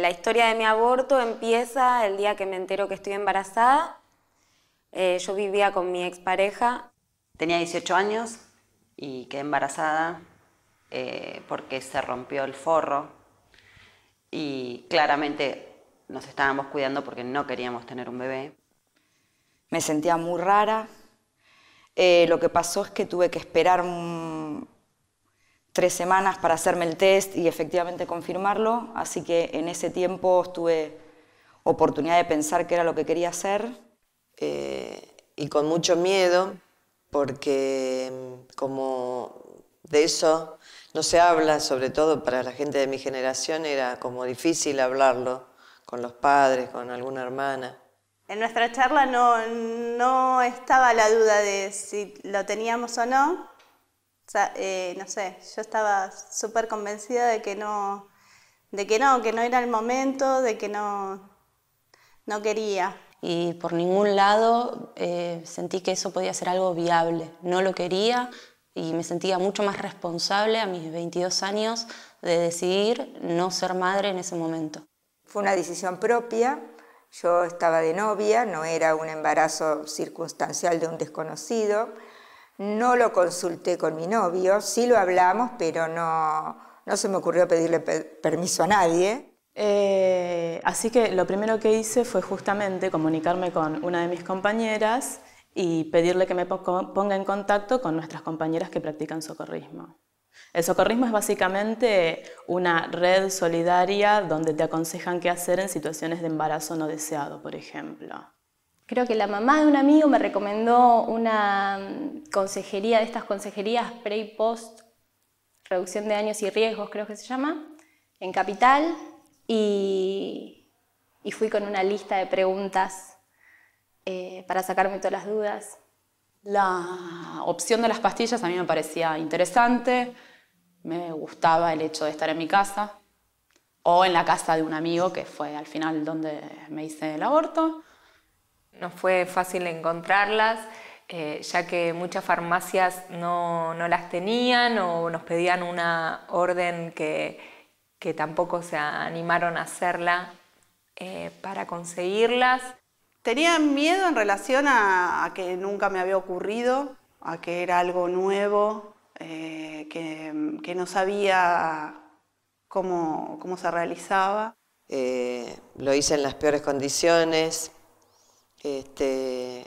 la historia de mi aborto empieza el día que me entero que estoy embarazada. Eh, yo vivía con mi expareja. Tenía 18 años y quedé embarazada eh, porque se rompió el forro y claramente nos estábamos cuidando porque no queríamos tener un bebé. Me sentía muy rara. Eh, lo que pasó es que tuve que esperar tres semanas para hacerme el test y efectivamente confirmarlo, así que en ese tiempo tuve oportunidad de pensar qué era lo que quería hacer. Eh, y con mucho miedo, porque mm, como de eso no se habla, sobre todo para la gente de mi generación, era como difícil hablarlo con los padres, con alguna hermana. En nuestra charla no, no estaba la duda de si lo teníamos o no, o sea, eh, no sé, yo estaba súper convencida de que no, de que no, que no era el momento, de que no, no quería. Y por ningún lado eh, sentí que eso podía ser algo viable. No lo quería y me sentía mucho más responsable a mis 22 años de decidir no ser madre en ese momento. Fue una decisión propia. Yo estaba de novia, no era un embarazo circunstancial de un desconocido. No lo consulté con mi novio, sí lo hablamos, pero no, no se me ocurrió pedirle permiso a nadie. Eh, así que lo primero que hice fue justamente comunicarme con una de mis compañeras y pedirle que me ponga en contacto con nuestras compañeras que practican socorrismo. El socorrismo es básicamente una red solidaria donde te aconsejan qué hacer en situaciones de embarazo no deseado, por ejemplo creo que la mamá de un amigo me recomendó una mm, consejería de estas consejerías pre y post reducción de daños y riesgos, creo que se llama, en Capital, y, fui con una lista de preguntas eh, para sacarme todas las dudas. La opción de las pastillas a mí me parecía interesante, me gustaba el hecho de estar en mi casa o en la casa de un amigo que fue al final donde me hice el aborto. No fue fácil encontrarlas, eh, ya que muchas farmacias no, las tenían o nos pedían una orden que, tampoco se animaron a hacerla eh, para conseguirlas. Tenía miedo en relación a, que nunca me había ocurrido, a que era algo nuevo, eh, que, no sabía cómo, se realizaba. lo hice en las peores condiciones, este,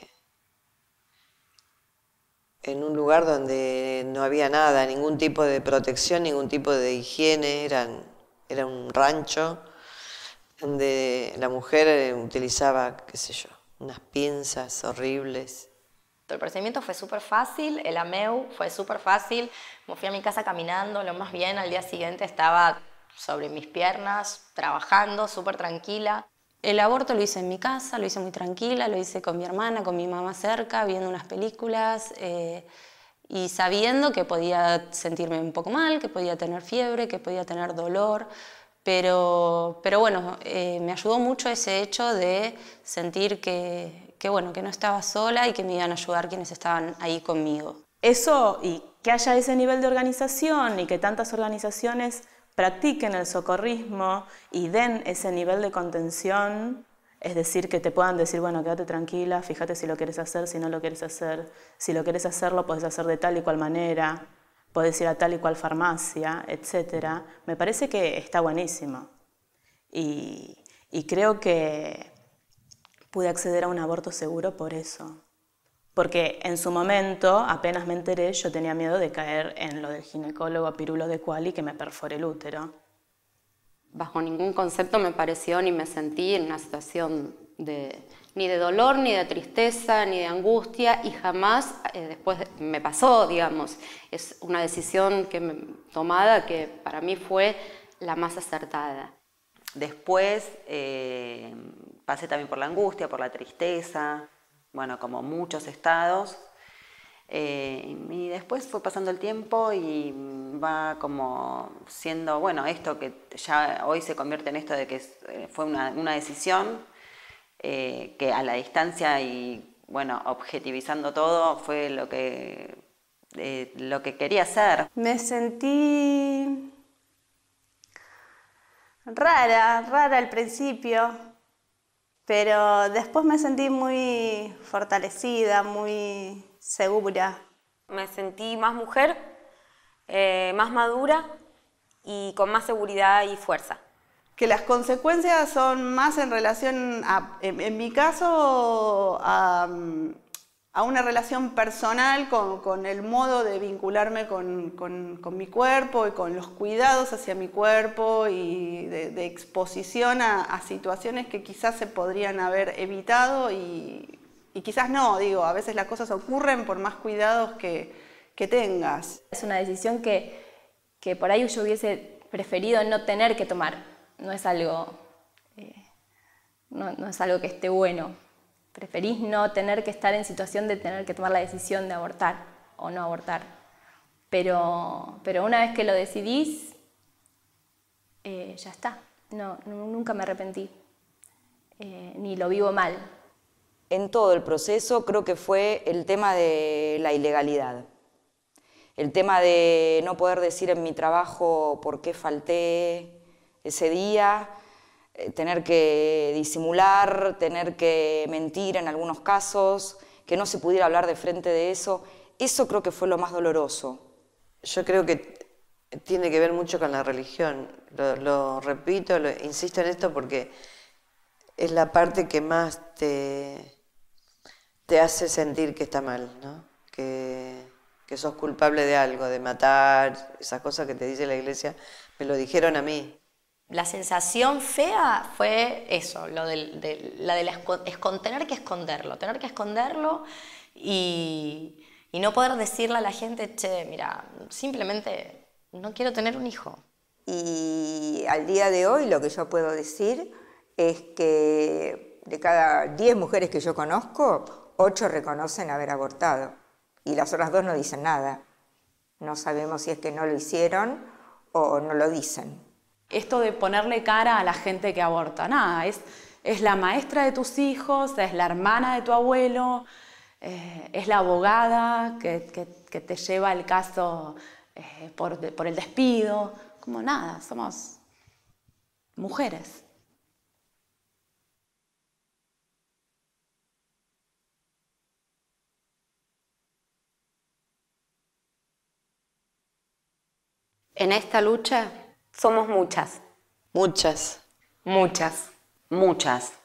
en un lugar donde no había nada, ningún tipo de protección, ningún tipo de higiene, era un rancho donde la mujer eh, utilizaba, qué sé yo, unas pinzas horribles. El procedimiento fue súper fácil, el AMEU fue súper fácil, me fui a mi casa caminando, lo más bien, al día siguiente estaba sobre mis piernas, trabajando, súper tranquila. El aborto lo hice en mi casa, lo hice muy tranquila, lo hice con mi hermana, con mi mamá cerca, viendo unas películas eh, y sabiendo que podía sentirme un poco mal, que podía tener fiebre, que podía tener dolor. Pero, pero bueno, eh, me ayudó mucho ese hecho de sentir que, bueno, que no estaba sola y que me iban a ayudar quienes estaban ahí conmigo. Eso y que haya ese nivel de organización y que tantas organizaciones practiquen el socorrismo y den ese nivel de contención, es decir, que te puedan decir, bueno, quédate tranquila, fíjate si lo quieres hacer, si no lo quieres hacer, si lo quieres hacer, lo puedes hacer de tal y cual manera, puedes ir a tal y cual farmacia, etc. Me parece que está buenísimo. y creo que pude acceder a un aborto seguro por eso. Porque en su momento, apenas me enteré, yo tenía miedo de caer en lo del ginecólogo pirulo de cuali que me perfore el útero. Bajo ningún concepto me pareció ni me sentí en una situación de, ni de dolor, ni de tristeza, ni de angustia y jamás eh, después me pasó, digamos. Es una decisión que tomada que para mí fue la más acertada. Después eh, pasé también por la angustia, por la tristeza, bueno, como muchos estados. Eh, y después fue pasando el tiempo y va como siendo, bueno, esto que ya hoy se convierte en esto de que eh, fue una, decisión eh, que a la distancia y, bueno, objetivizando todo fue lo que, lo que quería hacer. Me sentí rara, rara al principio, pero después me sentí muy fortalecida, muy segura. Me sentí más mujer, eh, más madura y con más seguridad y fuerza. Que las consecuencias son más en relación, a, en mi caso, a, a una relación personal con, el modo de vincularme con, mi cuerpo y con los cuidados hacia mi cuerpo y de, exposición a, situaciones que quizás se podrían haber evitado y, quizás no, digo, a veces las cosas ocurren por más cuidados que, tengas. Es una decisión que, que, por ahí yo hubiese preferido no tener que tomar, no es algo, eh, no es algo que esté bueno preferís no tener que estar en situación de tener que tomar la decisión de abortar o no abortar. Pero, una vez que lo decidís, eh, ya está. No, nunca me arrepentí, eh, ni lo vivo mal. En todo el proceso creo que fue el tema de la ilegalidad. El tema de no poder decir en mi trabajo por qué falté ese día, eh, tener que disimular, tener que mentir en algunos casos, que no se pudiera hablar de frente de eso, eso creo que fue lo más doloroso. Yo creo que tiene que ver mucho con la religión. Lo, repito, insisto en esto porque es la parte que más te, te hace sentir que está mal, ¿no? que sos culpable de algo, de matar, esas cosas que te dice la iglesia, me lo dijeron a mí la sensación fea fue eso, lo de, la tener que esconderlo, tener que esconderlo y, no poder decirle a la gente, che, mira, simplemente no quiero tener un hijo. Y al día de hoy lo que yo puedo decir es que de cada 10 mujeres que yo conozco, 8 reconocen haber abortado y las otras dos no dicen nada. No sabemos si es que no lo hicieron o no lo dicen. Esto de ponerle cara a la gente que aborta, nada, es, la maestra de tus hijos, es la hermana de tu abuelo, eh, es la abogada que, te lleva el caso eh, por el despido, como nada, somos mujeres. En esta lucha somos muchas. Muchas. Muchas. Muchas.